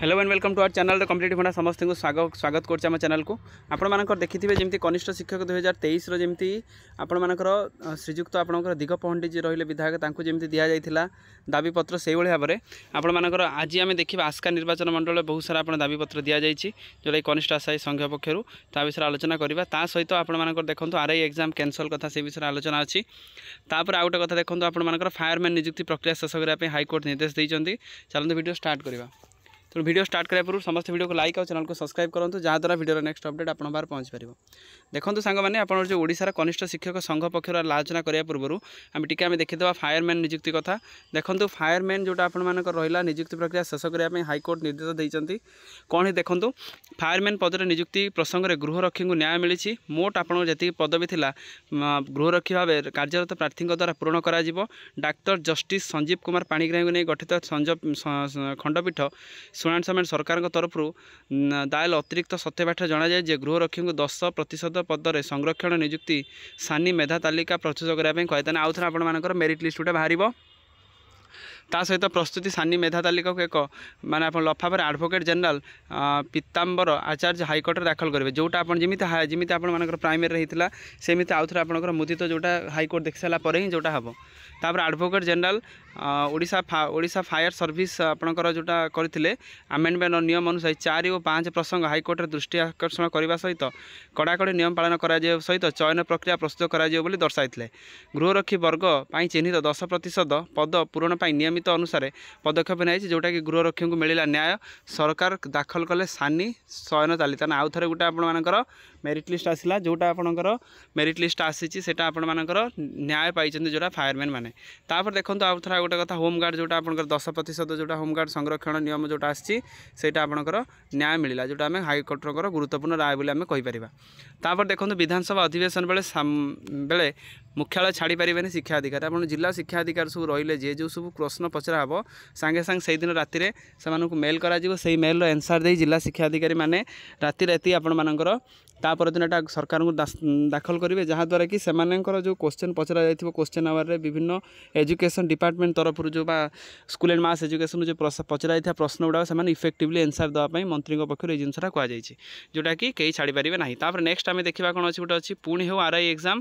hello and welcome to our channel competitive হন্ডা সমস্ত স্বাগত স্বাগত করছি আমার চ্যানেলকে আপনার দেখিবে যেমি কনিষ্ঠ শিক্ষক দুই হাজার তেইশর যেমি আপনার শ্রীযুক্ত আপনার দিগ পহণ্ডি যে রহলে বিধায়ক তাঁকু যেমি দিয়া যাই দাবিপত্র সেইভাবে ভাবে আপনার আজ আমি দেখবা আস্কা নির্বাচন মণ্ডলে বহু সারা আপনার দাবিপত্র দিয়া যাই যেটা কনিষ্ঠ আশায়ী সংঘ পক্ষর তা বিষয়ে আলোচনা করা তা সহ আপনার দেখুন আরআই এক্সাম ক্যানসল কথা সে বিষয়ে আলোচনা অছি তাপরে আউ গোটে কথা দেখুন আপনার ফায়ারম্যান নিযুক্তি প্রক্রিয়া শেষ করা হাইকোর্ট নির্দেশ দিয়েছেন চলতে ভিডিও স্টার্ট করা ତେଣୁ ଭିଡ଼ିଓ ଷ୍ଟାର୍ଟ କରିବା ପୂର୍ବରୁ ସମସ୍ତେ ଭିଡ଼ିଓକୁ ଲାଇକ୍ ଆଉ ଚ୍ୟାନେଲକୁ ସବସ୍କ୍ରାଇବ୍ କରନ୍ତୁ ଯାହାଦ୍ୱାରା ଭିଡ଼ିଓର ନେକ୍ସଟ ଅପଡ଼େଟ୍ ଆପଣଙ୍କ ପାଖରେ ପହଞ୍ଚିପାରିବ ଦେଖନ୍ତୁ ସାଙ୍ଗମାନେ ଆପଣଙ୍କର ଯେଉଁ ଓଡ଼ିଶାର କନିଷ୍ଠ ଶିକ୍ଷକ ସଂଘ ପକ୍ଷରୁ ଆଲୋଚନା କରିବା ପୂର୍ବରୁ ଆମେ ଟିକେ ଆମେ ଦେଖିଦେବା ଫାୟାରମ୍ୟାନ୍ ନିଯୁକ୍ତି କଥା ଦେଖନ୍ତୁ ଫାୟାରମ୍ୟାନ୍ ଯେଉଁଟା ଆପଣମାନଙ୍କର ରହିଲା ନିଯୁକ୍ତି ପ୍ରକ୍ରିୟା ଶେଷ କରିବା ପାଇଁ ହାଇକୋର୍ଟ ନିର୍ଦ୍ଦେଶ ଦେଇଛନ୍ତି କ'ଣ ଦେଖନ୍ତୁ ଫାୟାରମ୍ୟାନ୍ ପଦରେ ନିଯୁକ୍ତି ପ୍ରସଙ୍ଗରେ ଗୃହରକ୍ଷୀଙ୍କୁ ନ୍ୟାୟ ମିଳିଛି ମୋଟ ଆପଣଙ୍କର ଯେତିକି ପଦବୀ ଥିଲା ଗୃହରକ୍ଷୀ ଭାବେ କାର୍ଯ୍ୟରତ ପ୍ରାର୍ଥୀଙ୍କ ଦ୍ୱାରା ପୂରଣ କରାଯିବ ଡାକ୍ତର ଜଷ୍ଟିସ୍ ସଞ୍ଜୀବ କୁମାର ପାଣିଗ୍ରାହୀଙ୍କୁ ନେଇ ଗଠିତ ଖଣ୍ଡପୀଠ ଶୁଣାଣି ସମୟରେ ସରକାରଙ୍କ ତରଫରୁ ଦାୟଲ ଅତିରିକ୍ତ ସତ୍ୟପାଠରେ ଜଣାଯାଏ ଯେ ଗୃହରକ୍ଷୀଙ୍କୁ ଦଶ ପ୍ରତିଶତ ପଦରେ ସଂରକ୍ଷଣ ନିଯୁକ୍ତି ସାନି ମେଧା ତାଲିକା ପ୍ରସ୍ତୁତ କରିବା ପାଇଁ କହିଥାନ୍ତି ଆଉଥରେ ଆପଣମାନଙ୍କର ମେରିଟ୍ ଲିଷ୍ଟ ଗୋଟେ ବାହାରିବ ତା ସହିତ ପ୍ରସ୍ତୁତି ସାନି ମେଧା ତାଲିକାକୁ ଏକ ମାନେ ଆପଣ ଲଫାଫାରେ ଆଡ଼ଭୋକେଟ୍ ଜେନେରାଲ ପୀତାମ୍ବର ଆଚାର୍ଯ୍ୟ ହାଇକୋର୍ଟରେ ଦାଖଲ କରିବେ ଯେଉଁଟା ଆପଣ ଯେମିତି ଯେମିତି ଆପଣମାନଙ୍କର ପ୍ରାଇମେରୀରେ ହେଇଥିଲା ସେମିତି ଆଉଥରେ ଆପଣଙ୍କର ମୁଦିତ ଯେଉଁଟା ହାଇକୋର୍ଟ ଦେଖିସାରିଲା ପରେ ହିଁ ଯେଉଁଟା ହେବ ତାପରେ advocate general Odisha Odisha fire service ଆପଣଙ୍କର ଯେଉଁଟା କରିଥିଲେ ଆମେଣ୍ଡମେଣ୍ଟ ନିୟମ ଅନୁସାରେ ଚାରି ଓ ପାଞ୍ଚ ପ୍ରସଙ୍ଗ ହାଇକୋର୍ଟରେ ଦୃଷ୍ଟି ଆକର୍ଷଣ କରିବା ସହିତ କଡ଼ାକଡ଼ି ନିୟମ ପାଳନ କରାଯିବା ସହିତ ଚୟନ ପ୍ରକ୍ରିୟା ପ୍ରସ୍ତୁତ କରାଯିବ ବୋଲି ଦର୍ଶାଇଥିଲେ ଗୃହରକ୍ଷୀ ବର୍ଗ ପାଇଁ ଚିହ୍ନିତ ଦଶ ପ୍ରତିଶତ ପଦ ପୂରଣ ପାଇଁ ନିୟମିତ ଅନୁସାରେ ପଦକ୍ଷେପ ନିଆଯାଇଛି ଯେଉଁଟାକି ଗୃହରକ୍ଷୀଙ୍କୁ ମିଳିଲା ନ୍ୟାୟ ସରକାର ଦାଖଲ କଲେ ସାନି ଶୟନ ତାଲିକା ନା ଆଉ ଥରେ ଗୋଟେ ଆପଣମାନଙ୍କର ମେରିଟ୍ ଲିଷ୍ଟ ଆସିଲା ଯେଉଁଟା ଆପଣଙ୍କର ମେରିଟ୍ ଲିଷ୍ଟ ଆସିଛି ସେଇଟା ଆପଣମାନଙ୍କର ନ୍ୟାୟ ପାଇଛନ୍ତି ଯେଉଁଟା ଫାୟାରମ୍ୟାନ୍ ମାନେ ତାପରେ ଦେଖନ୍ତୁ ଆଉ ଥରେ গোটে কথা হোমগার্ড যেটা আপনার দশ প্রত যেটা হোমগার্ড সংরক্ষণ নিয়ম যেটা আসছে সেইটা আপনার ন্যায় মিলা যেটা আমি হাইকোর্টর গুরুত্বপূর্ণ রায় বলে আমি কইপার তাপরে দেখুন বিধানসভা অধিবেশন বেড়ে বেড়ে মুখ্যালয় ছাড়ি পারে শিক্ষা অধিকার আপনার জেলা শিক্ষা অধিকার সব রহলে যে যে সব প্রশ্ন পচরা হব সাংে সাংে সেইদিন রাতে সে মেল করা সেই মেলর এনসার দিয়ে জেলা শিক্ষা অধিকারী মানে রাতে রাতে আপনার ତାପରଦିନ ଏଇଟା ସରକାରଙ୍କୁ ଦାଖଲ କରିବେ ଯାହାଦ୍ୱାରା କି ସେମାନଙ୍କର ଯେଉଁ କୋଶ୍ଚେନ୍ ପଚରା ଯାଇଥିବ କୋଶ୍ଚେନ୍ ଆୱାରରେ ବିଭିନ୍ନ ଏଜୁକେସନ୍ ଡିପାର୍ଟମେଣ୍ଟ ତରଫରୁ ଯେଉଁ ବା ସ୍କୁଲ୍ ଆଣ୍ଡ ମାସ୍ ଏଜୁକେସନ୍ରୁ ଯେଉଁ ପଚରା ଯାଇଥିବା ପ୍ରଶ୍ନ ଗୁଡ଼ାକ ସେମାନେ ଇଫେକ୍ଟିଭଲି ଏନ୍ସର୍ ଦେବା ପାଇଁ ମନ୍ତ୍ରୀଙ୍କ ପକ୍ଷରୁ ଏଇ ଜିନିଷଟା କୁହାଯାଇଛି ଯେଉଁଟାକି କେହି ଛାଡ଼ିପାରିବେ ନାହିଁ ତାପରେ ନେକ୍ସଟ ଆମେ ଦେଖିବା କ'ଣ ଅଛି ଗୋଟେ ଅଛି ପୁଣି ହେଉ ଆର୍ଆଇ ଏକ୍ଜାମ୍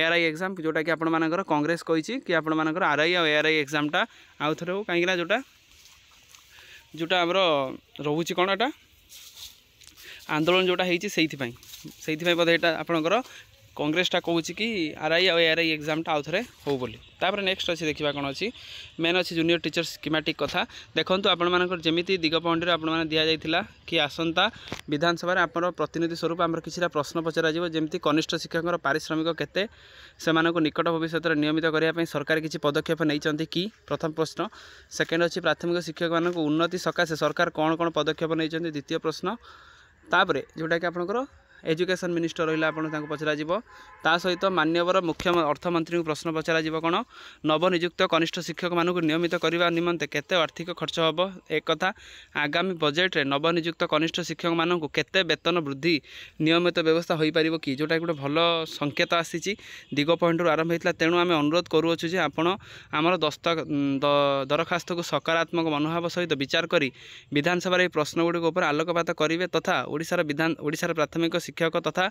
ଏଆର୍ଆଇ ଏକ୍ଜାମ୍ ଯେଉଁଟାକି ଆପଣମାନଙ୍କର କଂଗ୍ରେସ କହିଛି କି ଆପଣମାନଙ୍କର ଆର୍ଆଇ ଆଉ ଏଆର୍ଆଇ ଏକ୍ଜାମ୍ଟା ଆଉ ଥରେ ହେଉ କାହିଁକିନା ଯେଉଁଟା ଯେଉଁଟା ଆମର ରହୁଛି କ'ଣ ଏଟା ଆନ୍ଦୋଳନ ଯେଉଁଟା ହେଇଛି ସେଇଥିପାଇଁ ସେଇଥିପାଇଁ ବୋଧେ ଏଇଟା ଆପଣଙ୍କର କଂଗ୍ରେସଟା କହୁଛି କି ଆର୍ଆଇ ଆଉ ଏଆର୍ଆଇ ଏକ୍ଜାମଟା ଆଉ ଥରେ ହଉ ବୋଲି ତାପରେ ନେକ୍ସଟ ଅଛି ଦେଖିବା କ'ଣ ଅଛି ମେନ୍ ଅଛି ଜୁନିୟର ଟିଚର ସ୍କିମାଟିକ୍ କଥା ଦେଖନ୍ତୁ ଆପଣମାନଙ୍କର ଯେମିତି ଦିଗପହଣ୍ଡିରେ ଆପଣମାନେ ଦିଆଯାଇଥିଲା କି ଆସନ୍ତା ବିଧାନସଭାରେ ଆମର ପ୍ରତିନିଧି ସ୍ୱରୂପ ଆମର କିଛିଟା ପ୍ରଶ୍ନ ପଚରାଯିବ ଯେମିତି କନିଷ୍ଠ ଶିକ୍ଷକଙ୍କର ପାରିଶ୍ରମିକ କେତେ ସେମାନଙ୍କୁ ନିକଟ ଭବିଷ୍ୟତରେ ନିୟମିତ କରିବା ପାଇଁ ସରକାର କିଛି ପଦକ୍ଷେପ ନେଇଛନ୍ତି କି ପ୍ରଥମ ପ୍ରଶ୍ନ ସେକେଣ୍ଡ ଅଛି ପ୍ରାଥମିକ ଶିକ୍ଷକମାନଙ୍କୁ ଉନ୍ନତି ସକାଶେ ସରକାର କ'ଣ କ'ଣ ପଦକ୍ଷେପ ନେଇଛନ୍ତି ଦ୍ୱିତୀୟ ପ୍ରଶ୍ନ ତାପରେ ଯେଉଁଟାକି ଆପଣଙ୍କର ଏଜୁକେସନ୍ ମିନିଷ୍ଟର ରହିଲା ଆପଣଙ୍କୁ ତାଙ୍କୁ ପଚରାଯିବ ତା ସହିତ ମାନ୍ୟବର ମୁଖ୍ୟ ଅର୍ଥମନ୍ତ୍ରୀଙ୍କୁ ପ୍ରଶ୍ନ ପଚରାଯିବ କ'ଣ ନବନିଯୁକ୍ତ କନିଷ୍ଠ ଶିକ୍ଷକମାନଙ୍କୁ ନିୟମିତ କରିବା ନିମନ୍ତେ କେତେ ଆର୍ଥିକ ଖର୍ଚ୍ଚ ହେବ ଏକଥା ଆଗାମୀ ବଜେଟ୍ରେ ନବନିଯୁକ୍ତ କନିଷ୍ଠ ଶିକ୍ଷକମାନଙ୍କୁ କେତେ ବେତନ ବୃଦ୍ଧି ନିୟମିତ ବ୍ୟବସ୍ଥା ହୋଇପାରିବ କି ଯେଉଁଟାକି ଗୋଟେ ଭଲ ସଙ୍କେତ ଆସିଛି ଦିଗ ପଏଣ୍ଟରୁ ଆରମ୍ଭ ହୋଇଥିଲା ତେଣୁ ଆମେ ଅନୁରୋଧ କରୁଅଛୁ ଯେ ଆପଣ ଆମର ଦସ୍ତ ଦରଖାସ୍ତକୁ ସକାରାତ୍ମକ ମନୋଭାବ ସହିତ ବିଚାର କରି ବିଧାନସଭାରେ ଏହି ପ୍ରଶ୍ନଗୁଡ଼ିକ ଉପରେ ଆଲୋକପାତ କରିବେ ତଥା ଓଡ଼ିଶାର ବିଧାନ ଓଡ଼ିଶାର ପ୍ରାଥମିକ ଶିକ୍ଷକ ତଥା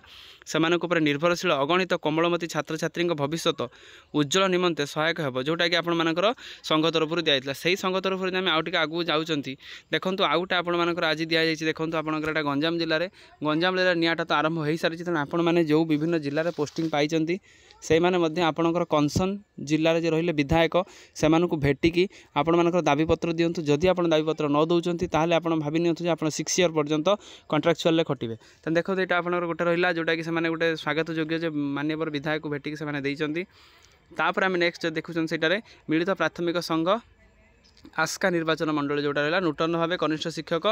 ସେମାନଙ୍କ ଉପରେ ନିର୍ଭରଶୀଳ ଅଗଣିତ କମଳମତୀ ଛାତ୍ରଛାତ୍ରୀଙ୍କ ଭବିଷ୍ୟତ ଉଜ୍ଜଳ ନିମନ୍ତେ ସହାୟକ ହେବ ଯେଉଁଟାକି ଆପଣମାନଙ୍କର ସଂଘ ତରଫରୁ ଦିଆଯାଇଥିଲା ସେହି ସଂଘ ତରଫରୁ ଆମେ ଆଉ ଟିକେ ଆଗକୁ ଯାଉଛନ୍ତି ଦେଖନ୍ତୁ ଆଉ ଗୋଟେ ଆପଣମାନଙ୍କର ଆଜି ଦିଆଯାଇଛି ଦେଖନ୍ତୁ ଆପଣଙ୍କର ଏଇଟା ଗଞ୍ଜାମ ଜିଲ୍ଲାରେ ଗଞ୍ଜାମ ଜିଲ୍ଲାରେ ନିଆଁଟା ତ ଆରମ୍ଭ ହୋଇସାରିଛି ତେଣୁ ଆପଣମାନେ ଯେଉଁ ବିଭିନ୍ନ ଜିଲ୍ଲାରେ ପୋଷ୍ଟିଂ ପାଇଛନ୍ତି ସେଇମାନେ ମଧ୍ୟ ଆପଣଙ୍କର କନସର୍ନ ଜିଲ୍ଲାରେ ଯେ ରହିଲେ ବିଧାୟକ ସେମାନଙ୍କୁ ଭେଟିକି ଆପଣମାନଙ୍କର ଦାବିପତ୍ର ଦିଅନ୍ତୁ ଯଦି ଆପଣ ଦାବିପତ୍ର ନ ଦେଉଛନ୍ତି ତାହେଲେ ଆପଣ ଭାବି ନିଅନ୍ତୁ ଯେ ଆପଣ ସିକ୍ସ ଇୟର୍ ପର୍ଯ୍ୟନ୍ତ କଣ୍ଟ୍ରାକ୍ଚୁଆଲ୍ରେ ଖଟିବେ ତେଣୁ ଦେଖନ୍ତୁ ଏଇଟା ଆପଣ ଆପଣଙ୍କର ଗୋଟେ ରହିଲା ଯେଉଁଟାକି ସେମାନେ ଗୋଟେ ସ୍ୱାଗତ ଯୋଗ୍ୟ ଯେ ମାନ୍ୟବର ବିଧାୟକକୁ ଭେଟିକି ସେମାନେ ଦେଇଛନ୍ତି ତାପରେ ଆମେ ନେକ୍ସଟ ଦେଖୁଛନ୍ତି ସେଇଟାରେ ମିଳିତ ପ୍ରାଥମିକ ସଂଘ ଆସ୍କା ନିର୍ବାଚନ ମଣ୍ଡଳୀ ଯେଉଁଟା ରହିଲା ନୂତନଭାବେ କନିଷ୍ଠ ଶିକ୍ଷକ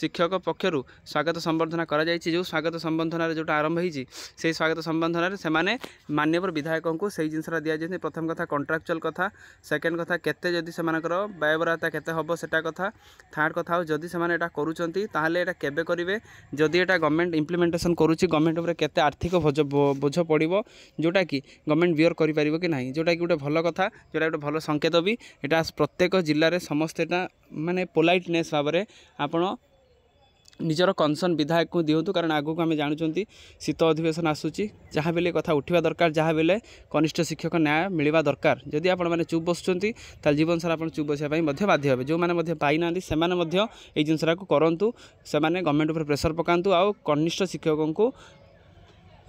ଶିକ୍ଷକ ପକ୍ଷରୁ ସ୍ୱାଗତ ସମ୍ବର୍ଦ୍ଧନା କରାଯାଇଛି ଯେଉଁ ସ୍ୱାଗତ ସମ୍ବର୍ଦ୍ଧନାରେ ଯେଉଁଟା ଆରମ୍ଭ ହୋଇଛି ସେହି ସ୍ୱାଗତ ସମ୍ବର୍ଦ୍ଧନାରେ ସେମାନେ ମାନ୍ୟବର ବିଧାୟକଙ୍କୁ ସେହି ଜିନିଷଟା ଦିଆଯାଇଛି ପ୍ରଥମ କଥା କଣ୍ଟ୍ରାକ୍ଚୁଆଲ୍ କଥା ସେକେଣ୍ଡ କଥା କେତେ ଯଦି ସେମାନଙ୍କର ବ୍ୟୟବରାତା କେତେ ହେବ ସେଟା କଥା ଥାର୍ଡ଼ କଥା ଆଉ ଯଦି ସେମାନେ ଏଇଟା କରୁଛନ୍ତି ତାହେଲେ ଏଇଟା କେବେ କରିବେ ଯଦି ଏଇଟା ଗଭର୍ଣ୍ଣମେଣ୍ଟ ଇମ୍ପ୍ଲିମେଣ୍ଟେସନ୍ କରୁଛି ଗଭର୍ଣ୍ଣମେଣ୍ଟ ଉପରେ କେତେ ଆର୍ଥିକ ବୋଝ ପଡ଼ିବ ଯେଉଁଟାକି ଗଭର୍ଣ୍ଣମେଣ୍ଟ ବିୟର୍ କରିପାରିବ କି ନାହିଁ ଯେଉଁଟାକି ଗୋଟେ ଭଲ କଥା ଯେଉଁଟା ଗୋଟେ ଭଲ ସଙ୍କେତ ବି ଏଇଟା ପ୍ରତ୍ୟେକ ଜିଲ୍ଲା ଜିଲ୍ଲାରେ ସମସ୍ତେ ଏଇଟା ମାନେ ପୋଲାଇଟନେସ୍ ଭାବରେ ଆପଣ ନିଜର କନସର୍ନ ବିଧାୟକଙ୍କୁ ଦିଅନ୍ତୁ କାରଣ ଆଗକୁ ଆମେ ଜାଣୁଛନ୍ତି ଶୀତ ଅଧିବେଶନ ଆସୁଛି ଯାହା ବେଲେ କଥା ଉଠିବା ଦରକାର ଯାହା ବେଲେ କନିଷ୍ଠ ଶିକ୍ଷକ ନ୍ୟାୟ ମିଳିବା ଦରକାର ଯଦି ଆପଣମାନେ ଚୁପ୍ ବସୁଛନ୍ତି ତାହେଲେ ଜୀବନସାରା ଆପଣ ଚୁପ୍ ବସିବା ପାଇଁ ମଧ୍ୟ ବାଧ୍ୟ ହେବେ ଯେଉଁମାନେ ମଧ୍ୟ ପାଇନାହାନ୍ତି ସେମାନେ ମଧ୍ୟ ଏଇ ଜିନିଷଟାକୁ କରନ୍ତୁ ସେମାନେ ଗଭର୍ଣ୍ଣମେଣ୍ଟ ଉପରେ ପ୍ରେସର ପକାନ୍ତୁ ଆଉ କନିଷ୍ଠ ଶିକ୍ଷକଙ୍କୁ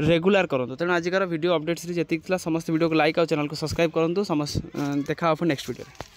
ରେଗୁଲାର କରନ୍ତୁ ତେଣୁ ଆଜିକାର ଭିଡ଼ିଓ ଅପଡ଼େଟ୍ସରେ ଯେତିକି ଥିଲା ସମସ୍ତେ ଭିଡ଼ିଓକୁ ଲାଇକ୍ ଆଉ ଚ୍ୟାନେଲକୁ ସବସ୍କ୍ରାଇବ୍ କରନ୍ତୁ ସମସ୍ତ ଦେଖା ହେବ ନେକ୍ସଟ ଭିଡ଼ିଓରେ